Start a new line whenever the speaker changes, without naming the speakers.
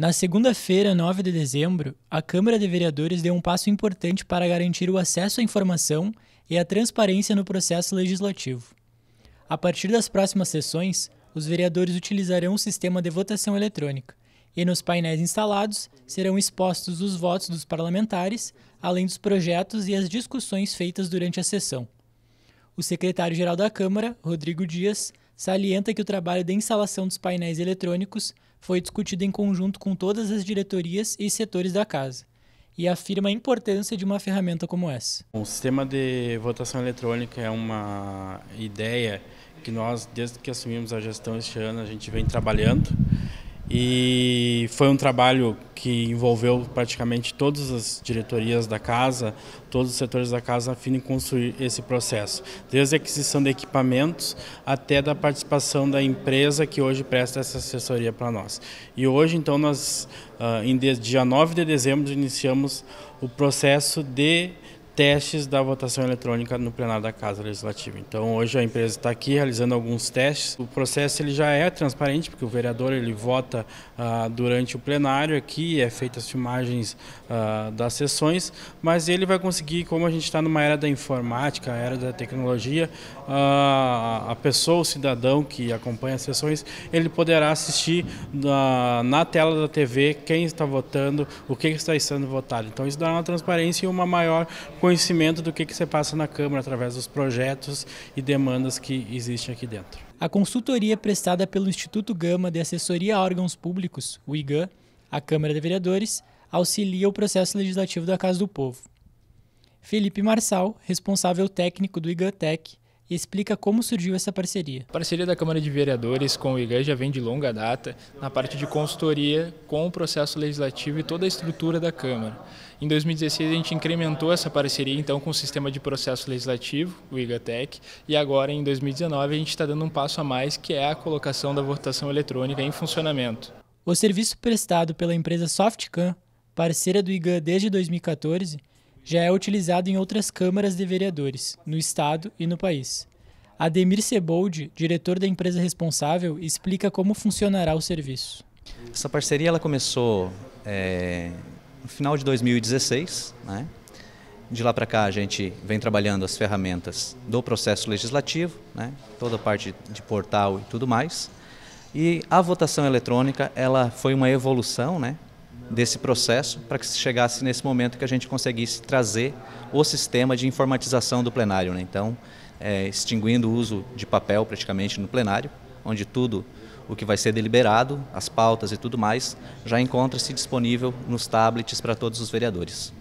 Na segunda-feira, 9 de dezembro, a Câmara de Vereadores deu um passo importante para garantir o acesso à informação e a transparência no processo legislativo. A partir das próximas sessões, os vereadores utilizarão o sistema de votação eletrônica e nos painéis instalados serão expostos os votos dos parlamentares, além dos projetos e as discussões feitas durante a sessão. O secretário-geral da Câmara, Rodrigo Dias, salienta que o trabalho de instalação dos painéis eletrônicos foi discutido em conjunto com todas as diretorias e setores da casa e afirma a importância de uma ferramenta como essa.
O sistema de votação eletrônica é uma ideia que nós, desde que assumimos a gestão este ano, a gente vem trabalhando e foi um trabalho que envolveu praticamente todas as diretorias da casa, todos os setores da casa, a fim de construir esse processo. Desde a aquisição de equipamentos até da participação da empresa que hoje presta essa assessoria para nós. E hoje, então, nós, ah, em dia 9 de dezembro, iniciamos o processo de testes da votação eletrônica no plenário da Casa Legislativa. Então, hoje a empresa está aqui realizando alguns testes. O processo ele já é transparente, porque o vereador ele vota ah, durante o plenário aqui, é feitas filmagens ah, das sessões, mas ele vai conseguir, como a gente está numa era da informática, era da tecnologia, ah, a pessoa, o cidadão que acompanha as sessões, ele poderá assistir na, ah, na tela da TV quem está votando, o que está sendo votado. Então, isso dá uma transparência e uma maior conhecimento conhecimento do que, que você passa na Câmara através dos projetos e demandas que
existem aqui dentro. A consultoria prestada pelo Instituto Gama de Assessoria a Órgãos Públicos, o IGAN, à Câmara de Vereadores, auxilia o processo legislativo da Casa do Povo. Felipe Marçal, responsável técnico do IGATEC, e explica como surgiu
essa parceria. A parceria da Câmara de Vereadores com o IGAN já vem de longa data na parte de consultoria com o processo legislativo e toda a estrutura da Câmara. Em 2016 a gente incrementou essa parceria então com o sistema de processo legislativo, o IGATEC, e agora em 2019 a gente está dando um passo a mais que é a colocação da votação eletrônica em funcionamento. O
serviço prestado pela empresa Softcan, parceira do IGAN desde 2014, já é utilizado em outras câmaras de vereadores, no Estado e no país. Ademir Sebold, diretor da empresa responsável, explica como funcionará o serviço.
Essa parceria ela começou é, no final de 2016. Né? De lá para cá a gente vem trabalhando as ferramentas do processo legislativo, né? toda a parte de portal e tudo mais. E a votação eletrônica ela foi uma evolução, né? desse processo para que se chegasse nesse momento que a gente conseguisse trazer o sistema de informatização do plenário. Né? Então, é, extinguindo o uso de papel praticamente no plenário, onde tudo o que vai ser deliberado, as pautas e tudo mais, já encontra-se disponível nos tablets para todos os vereadores.